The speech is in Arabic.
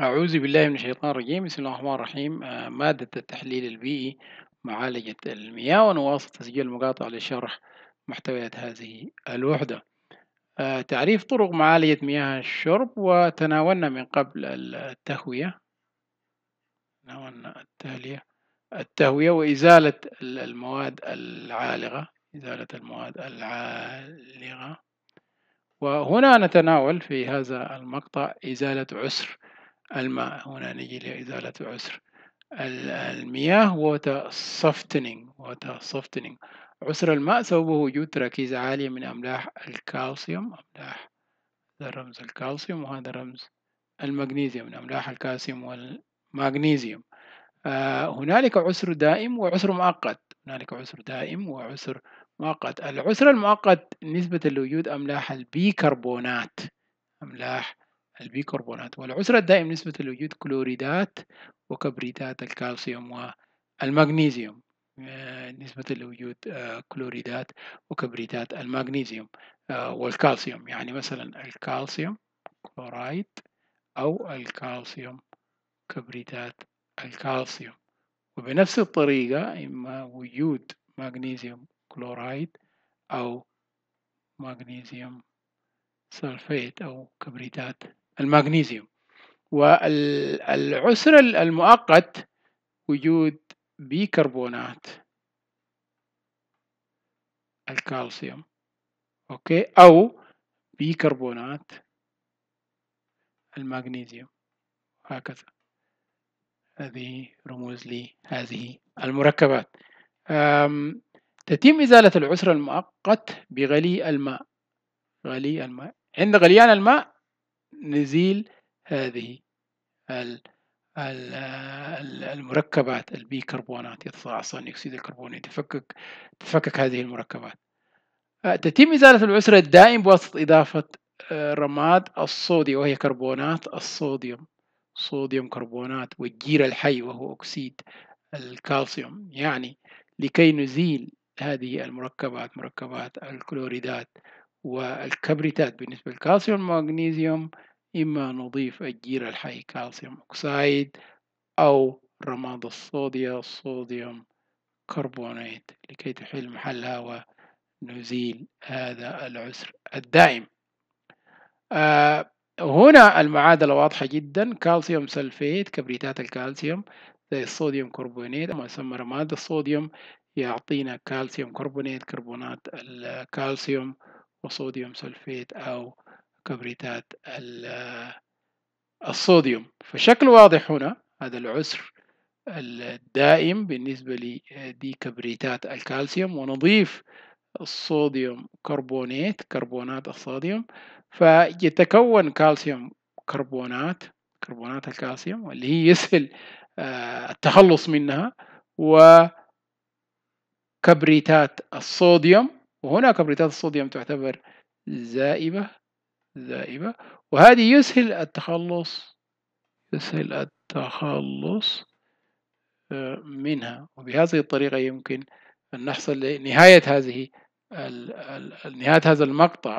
أعوذ بالله من الشيطان الرجيم بسم الله الرحمن الرحيم آه، مادة التحليل البيئي معالجة المياه ونواصل تسجيل المقاطع لشرح محتويات هذه الوحدة آه، تعريف طرق معالجة مياه الشرب وتناولنا من قبل التهوية تناولنا التهلية التهوية وإزالة المواد العالقة إزالة المواد العالقة وهنا نتناول في هذا المقطع إزالة عسر الماء هنا نجي لإزالة عسر المياه water softening water softening عسر الماء سببه وجود تركيز عالية من أملاح الكالسيوم أملاح هذا رمز الكالسيوم وهذا رمز المغنيسيوم من أملاح الكالسيوم والمغنيسيوم آه هنالك عسر دائم وعسر مؤقت هنالك عسر دائم وعسر مؤقت العسر المؤقت نسبة لوجود أملاح البيكربونات أملاح البيكربونات والعسر الدائم نسبة لوجود كلوريدات وكبريتات الكالسيوم والمغنيسيوم آه، نسبة لوجود آه، كلوريدات وكبريتات المغنيسيوم آه، والكالسيوم يعني مثلا الكالسيوم كلورايد أو الكالسيوم كبريتات الكالسيوم وبنفس الطريقة إما وجود مغنيسيوم كلورايد أو مغنيسيوم سلفيت أو كبريتات المغنيسيوم والعسر المؤقت وجود بيكربونات الكالسيوم أوكي أو بيكربونات المغنيسيوم هكذا هذه رموز لهذه المركبات تتم إزالة العسر المؤقت بغلي الماء غلي الماء عند غليان الماء نزيل هذه المركبات البيكربونات يتطلع ثاني أكسيد الكربوني تفكك تفكك هذه المركبات آه، تتم إزالة العسر الدائم بواسطة إضافة آه، رماد الصوديوم وهي كربونات الصوديوم صوديوم كربونات والجير الحي وهو أكسيد الكالسيوم يعني لكي نزيل هذه المركبات مركبات الكلوريدات والكبريتات بالنسبة للكالسيوم والمغنيسيوم إما نضيف الجير الحي كالسيوم أكسايد أو رماد الصوديا صوديوم كربونات لكي تحل محلها ونزيل هذا العسر الدائم آه هنا المعادلة واضحة جدا كالسيوم سلفيت كبريتات الكالسيوم زي الصوديوم كربونات ما يسمى رماد الصوديوم يعطينا كالسيوم كربونات كربونات الكالسيوم وصوديوم سلفيت أو كبريتات الصوديوم فشكل واضح هنا هذا العسر الدائم بالنسبة لدي آه، كبريتات الكالسيوم ونضيف الصوديوم كربونات كربونات الصوديوم فيتكون كالسيوم كربونات كربونات الكالسيوم واللي هي يسهل آه، التخلص منها وكبريتات الصوديوم وهنا كبريتات الصوديوم تعتبر زائبة دائمة وهذه يسهل التخلص يسهل التخلص آه، منها وبهذه الطريقة يمكن أن نحصل لنهاية هذه نهاية هذا المقطع